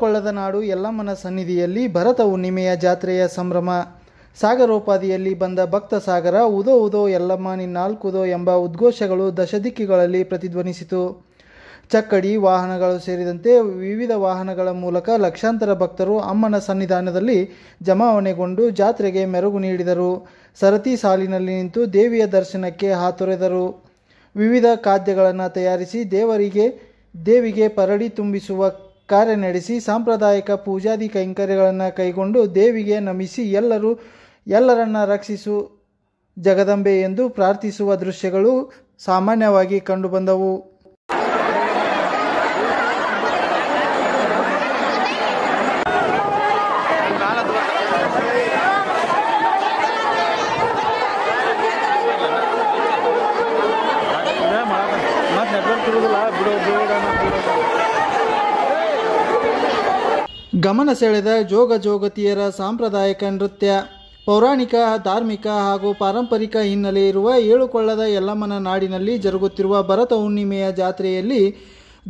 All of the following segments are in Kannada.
ಕೊಳ್ಳದ ನಾಡು ಯಲ್ಲಮ್ಮನ ಸನ್ನಿಧಿಯಲ್ಲಿ ಭರತ ಹುಣ್ಣಿಮೆಯ ಜಾತ್ರೆಯ ಸಂಭ್ರಮ ಸಾಗರೋಪಾದಿಯಲ್ಲಿ ಬಂದ ಭಕ್ತ ಸಾಗರ ಉದೋ ಉದೋ ಯಲ್ಲಮ್ಮ ನಿನ್ನಾಲ್ಕುದೋ ಎಂಬ ಉದ್ಘೋಷಗಳು ದಶದಿಕ್ಕಿಗಳಲ್ಲಿ ಪ್ರತಿಧ್ವನಿಸಿತು ಚಕ್ಕಡಿ ವಾಹನಗಳು ಸೇರಿದಂತೆ ವಿವಿಧ ವಾಹನಗಳ ಮೂಲಕ ಲಕ್ಷಾಂತರ ಭಕ್ತರು ಅಮ್ಮನ ಸನ್ನಿಧಾನದಲ್ಲಿ ಜಮಾವಣೆಗೊಂಡು ಜಾತ್ರೆಗೆ ಮೆರುಗು ನೀಡಿದರು ಸರತಿ ಸಾಲಿನಲ್ಲಿ ನಿಂತು ದೇವಿಯ ದರ್ಶನಕ್ಕೆ ಹಾತೊರೆದರು ವಿವಿಧ ಖಾದ್ಯಗಳನ್ನು ತಯಾರಿಸಿ ದೇವರಿಗೆ ದೇವಿಗೆ ಪರಡಿ ತುಂಬಿಸುವ ಕಾರ್ಯ ನಡೆಸಿ ಸಾಂಪ್ರದಾಯಿಕ ಪೂಜಾದಿ ಕೈಂಕರ್ಯಗಳನ್ನು ಕೈಗೊಂಡು ದೇವಿಗೆ ನಮಿಸಿ ಎಲ್ಲರೂ ಎಲ್ಲರನ್ನ ರಕ್ಷಿಸು ಜಗದಂಬೆ ಎಂದು ಪ್ರಾರ್ಥಿಸುವ ದೃಶ್ಯಗಳು ಸಾಮಾನ್ಯವಾಗಿ ಕಂಡುಬಂದವು ಗಮನ ಸೆಳೆದ ಜೋಗ ಜೋಗತಿಯರ ಸಾಂಪ್ರದಾಯಿಕ ನೃತ್ಯ ಪೌರಾಣಿಕ ಧಾರ್ಮಿಕ ಹಾಗೂ ಪಾರಂಪರಿಕ ಹಿನ್ನೆಲೆ ಇರುವ ಏಳುಕೊಳ್ಳದ ಯಲ್ಲಮ್ಮನ ನಾಡಿನಲ್ಲಿ ಜರುಗುತ್ತಿರುವ ಭರತ ಹುಣ್ಣಿಮೆಯ ಜಾತ್ರೆಯಲ್ಲಿ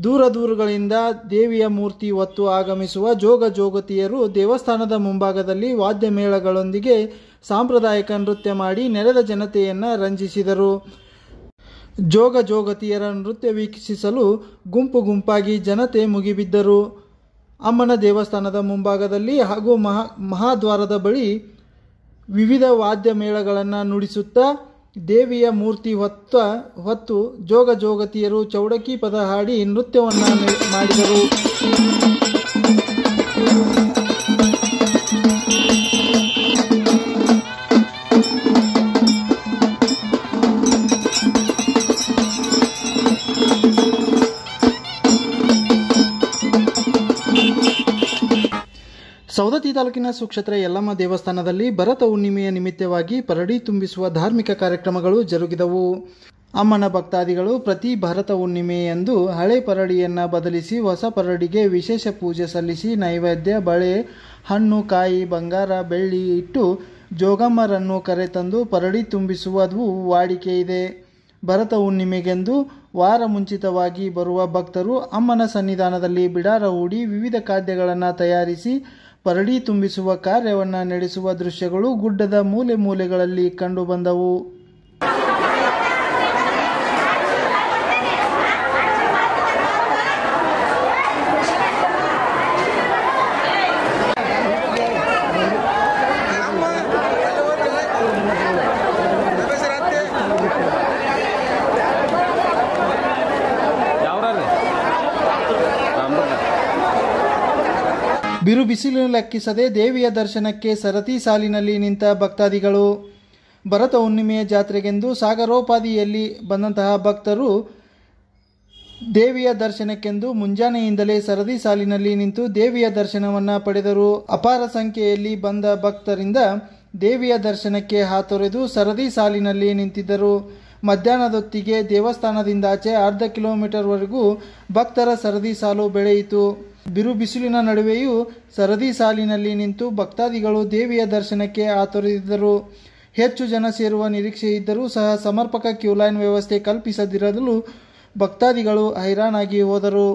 ದೂರ ದೂರುಗಳಿಂದ ದೇವಿಯ ಮೂರ್ತಿ ಹೊತ್ತು ಆಗಮಿಸುವ ಜೋಗ ಜೋಗತಿಯರು ದೇವಸ್ಥಾನದ ಮುಂಭಾಗದಲ್ಲಿ ವಾದ್ಯ ಮೇಳಗಳೊಂದಿಗೆ ಸಾಂಪ್ರದಾಯಿಕ ನೃತ್ಯ ಮಾಡಿ ನೆರೆದ ಜನತೆಯನ್ನು ರಂಜಿಸಿದರು ಜೋಗ ಜೋಗತಿಯರ ನೃತ್ಯ ವೀಕ್ಷಿಸಲು ಗುಂಪು ಗುಂಪಾಗಿ ಜನತೆ ಮುಗಿಬಿದ್ದರು ಅಮ್ಮನ ದೇವಸ್ಥಾನದ ಮುಂಭಾಗದಲ್ಲಿ ಹಾಗೂ ಮಹಾ ಮಹಾದ್ವಾರದ ಬಳಿ ವಿವಿಧ ವಾದ್ಯ ಮೇಳಗಳನ್ನು ನುಡಿಸುತ್ತಾ ದೇವಿಯ ಮೂರ್ತಿ ಹೊತ್ತ ಹೊತ್ತು ಜೋಗ ಜೋಗತಿಯರು ಚೌಡಕಿ ಪದ ಹಾಡಿ ನೃತ್ಯವನ್ನು ಮಾಡಿದರು ಸವದತ್ತಿ ತಾಲೂಕಿನ ಸುಕ್ಷೇತ್ರ ಯಲ್ಲಮ್ಮ ದೇವಸ್ಥಾನದಲ್ಲಿ ಭರತ ಹುಣ್ಣಿಮೆಯ ನಿಮಿತ್ತವಾಗಿ ಪರಡಿ ತುಂಬಿಸುವ ಧಾರ್ಮಿಕ ಕಾರ್ಯಕ್ರಮಗಳು ಜರುಗಿದವು ಅಮ್ಮನ ಭಕ್ತಾದಿಗಳು ಪ್ರತಿ ಭರತ ಹುಣ್ಣಿಮೆಯಂದು ಹಳೆ ಪರಡಿಯನ್ನು ಬದಲಿಸಿ ಹೊಸ ಪರಡಿಗೆ ವಿಶೇಷ ಪೂಜೆ ಸಲ್ಲಿಸಿ ನೈವೇದ್ಯ ಬಳೆ ಹಣ್ಣು ಕಾಯಿ ಬಂಗಾರ ಬೆಳ್ಳಿ ಇಟ್ಟು ಜೋಗಮ್ಮರನ್ನು ಕರೆತಂದು ಪರಡಿ ತುಂಬಿಸುವುದು ವಾಡಿಕೆ ಇದೆ ಭರತ ಹುಣ್ಣಿಮೆಗೆಂದು ವಾರ ಮುಂಚಿತವಾಗಿ ಬರುವ ಭಕ್ತರು ಅಮ್ಮನ ಸನ್ನಿಧಾನದಲ್ಲಿ ಬಿಡಾರ ಹೂಡಿ ವಿವಿಧ ಖಾದ್ಯಗಳನ್ನು ತಯಾರಿಸಿ ಪರಡಿ ತುಂಬಿಸುವ ಕಾರ್ಯವನ್ನು ನಡೆಸುವ ದೃಶ್ಯಗಳು ಗುಡ್ಡದ ಮೂಲೆ ಮೂಲೆಗಳಲ್ಲಿ ಕಂಡುಬಂದವು ಬಿರು ಬಿಸಿಲು ಲೆಕ್ಕಿಸದೆ ದೇವಿಯ ದರ್ಶನಕ್ಕೆ ಸರತಿ ಸಾಲಿನಲ್ಲಿ ನಿಂತ ಭಕ್ತಾದಿಗಳು ಭರತ ಹುಣ್ಣಿಮೆಯ ಜಾತ್ರೆಗೆಂದು ಸಾಗರೋಪಾದಿಯಲ್ಲಿ ಬಂದಂತಹ ಭಕ್ತರು ದೇವಿಯ ದರ್ಶನಕ್ಕೆಂದು ಮುಂಜಾನೆಯಿಂದಲೇ ಸರದಿ ಸಾಲಿನಲ್ಲಿ ನಿಂತು ದೇವಿಯ ದರ್ಶನವನ್ನು ಪಡೆದರು ಅಪಾರ ಸಂಖ್ಯೆಯಲ್ಲಿ ಬಂದ ಭಕ್ತರಿಂದ ದೇವಿಯ ದರ್ಶನಕ್ಕೆ ಹಾತೊರೆದು ಸರದಿ ಸಾಲಿನಲ್ಲಿ ನಿಂತಿದ್ದರು ಮಧ್ಯಾಹ್ನದೊತ್ತಿಗೆ ದೇವಸ್ಥಾನದಿಂದಾಚೆ ಅರ್ಧ ಕಿಲೋಮೀಟರ್ವರೆಗೂ ಭಕ್ತರ ಸರದಿ ಸಾಲು ಬೆಳೆಯಿತು ಬಿರು ಬಿಸಿಲಿನ ನಡುವೆಯೂ ಸರದಿ ಸಾಲಿನಲ್ಲಿ ನಿಂತು ಭಕ್ತಾದಿಗಳು ದೇವಿಯ ದರ್ಶನಕ್ಕೆ ಆತೊರೆದಿದ್ದರು ಹೆಚ್ಚು ಜನ ಸೇರುವ ನಿರೀಕ್ಷೆ ಇದ್ದರೂ ಸಹ ಸಮರ್ಪಕ ಕ್ಯೂಲೈನ್ ವ್ಯವಸ್ಥೆ ಕಲ್ಪಿಸದಿರಲು ಭಕ್ತಾದಿಗಳು ಹೈರಾಣಾಗಿ ಹೋದರು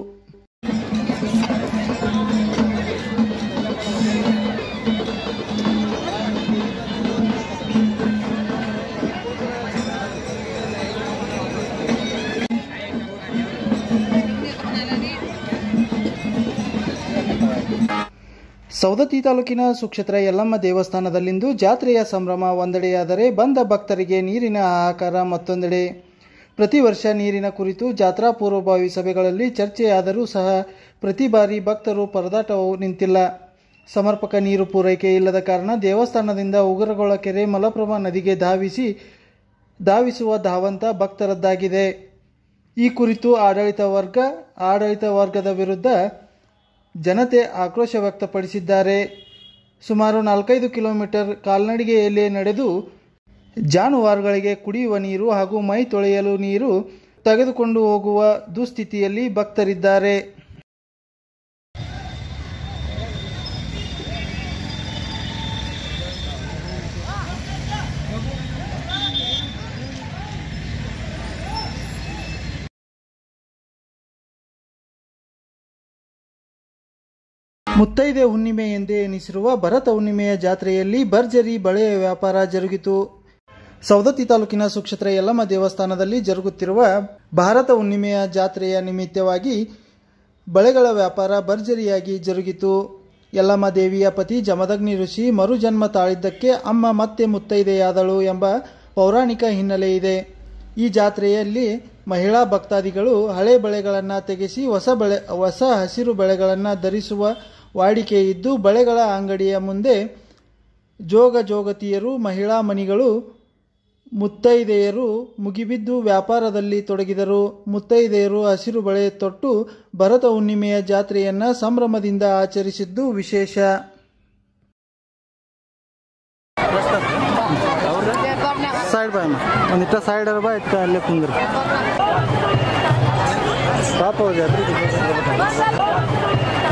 ಸೌದತ್ತಿ ತಾಲೂಕಿನ ಸುಕ್ಷೇತ್ರ ಯಲ್ಲಮ್ಮ ದೇವಸ್ಥಾನದಲ್ಲಿಂದು ಜಾತ್ರೆಯ ಸಂಭ್ರಮ ಒಂದೆಡೆಯಾದರೆ ಬಂದ ಭಕ್ತರಿಗೆ ನೀರಿನ ಹಾಹಾಕಾರ ಮತ್ತೊಂದೆಡೆ ಪ್ರತಿ ವರ್ಷ ನೀರಿನ ಕುರಿತು ಜಾತ್ರಾ ಪೂರ್ವಭಾವಿ ಸಭೆಗಳಲ್ಲಿ ಚರ್ಚೆಯಾದರೂ ಸಹ ಪ್ರತಿ ಬಾರಿ ಭಕ್ತರು ಪರದಾಟವು ನಿಂತಿಲ್ಲ ಸಮರ್ಪಕ ನೀರು ಪೂರೈಕೆ ಇಲ್ಲದ ಕಾರಣ ದೇವಸ್ಥಾನದಿಂದ ಉಗ್ರಗೊಳ ಕೆರೆ ಮಲಪ್ರಭಾ ನದಿಗೆ ಧಾವಿಸಿ ಧಾವಿಸುವ ಧಾವಂತ ಭಕ್ತರದ್ದಾಗಿದೆ ಈ ಕುರಿತು ಆಡಳಿತ ವರ್ಗ ಆಡಳಿತ ವರ್ಗದ ವಿರುದ್ಧ ಜನತೆ ಆಕ್ರೋಶ ವ್ಯಕ್ತಪಡಿಸಿದ್ದಾರೆ ಸುಮಾರು ನಾಲ್ಕೈದು ಕಿಲೋಮೀಟರ್ ಕಾಲ್ನಡಿಗೆಯಲ್ಲಿ ನಡೆದು ಜಾನುವಾರುಗಳಿಗೆ ಕುಡಿಯುವ ನೀರು ಹಾಗೂ ಮೈ ತೊಳೆಯಲು ನೀರು ತೆಗೆದುಕೊಂಡು ಹೋಗುವ ದುಸ್ಥಿತಿಯಲ್ಲಿ ಭಕ್ತರಿದ್ದಾರೆ ಮುತ್ತೈದೆ ಹುಣ್ಣಿಮೆ ಎಂದೇ ಎನಿಸಿರುವ ಭರತ ಹುಣ್ಣಿಮೆಯ ಜಾತ್ರೆಯಲ್ಲಿ ಭರ್ಜರಿ ಬಳೆಯ ವ್ಯಾಪಾರ ಜರುಗಿತು ಸವದತ್ತಿ ತಾಲೂಕಿನ ಸುಕ್ಷೇತ್ರ ಯಲ್ಲಮ್ಮ ದೇವಸ್ಥಾನದಲ್ಲಿ ಜರುಗುತ್ತಿರುವ ಭಾರತ ಹುಣ್ಣಿಮೆಯ ಜಾತ್ರೆಯ ನಿಮಿತ್ತವಾಗಿ ಬಳೆಗಳ ವ್ಯಾಪಾರ ಭರ್ಜರಿಯಾಗಿ ಜರುಗಿತು ಯಲ್ಲಮ್ಮ ದೇವಿಯ ಪತಿ ಜಮದಗ್ನಿ ಋಷಿ ಮರುಜನ್ಮ ತಾಳಿದ್ದಕ್ಕೆ ಅಮ್ಮ ಮತ್ತೆ ಮುತ್ತೈದೆಯಾದಳು ಎಂಬ ಪೌರಾಣಿಕ ಹಿನ್ನೆಲೆ ಇದೆ ಈ ಜಾತ್ರೆಯಲ್ಲಿ ಮಹಿಳಾ ಭಕ್ತಾದಿಗಳು ಹಳೆ ಬಳೆಗಳನ್ನು ತೆಗೆಸಿ ಹೊಸ ಬಳೆ ಹೊಸ ಹಸಿರು ಬಳೆಗಳನ್ನು ಧರಿಸುವ ವಾಡಿಕೆ ಇದ್ದು ಬಳೆಗಳ ಅಂಗಡಿಯ ಮುಂದೆ ಜೋಗ ಜೋಗತಿಯರು ಮಹಿಳಾ ಮನಿಗಳು ಮುತ್ತೈದೆಯರು ಮುಗಿಬಿದ್ದು ವ್ಯಾಪಾರದಲ್ಲಿ ತೊಡಗಿದರು ಮುತ್ತೈದೆಯರು ಹಸಿರು ಬಳೆ ತೊಟ್ಟು ಭರತ ಹುಣ್ಣಿಮೆಯ ಜಾತ್ರೆಯನ್ನು ಸಂಭ್ರಮದಿಂದ ಆಚರಿಸಿದ್ದು ವಿಶೇಷ ಸೈಡ್ ಸೈಡ್ ಜಾತ್ರೆ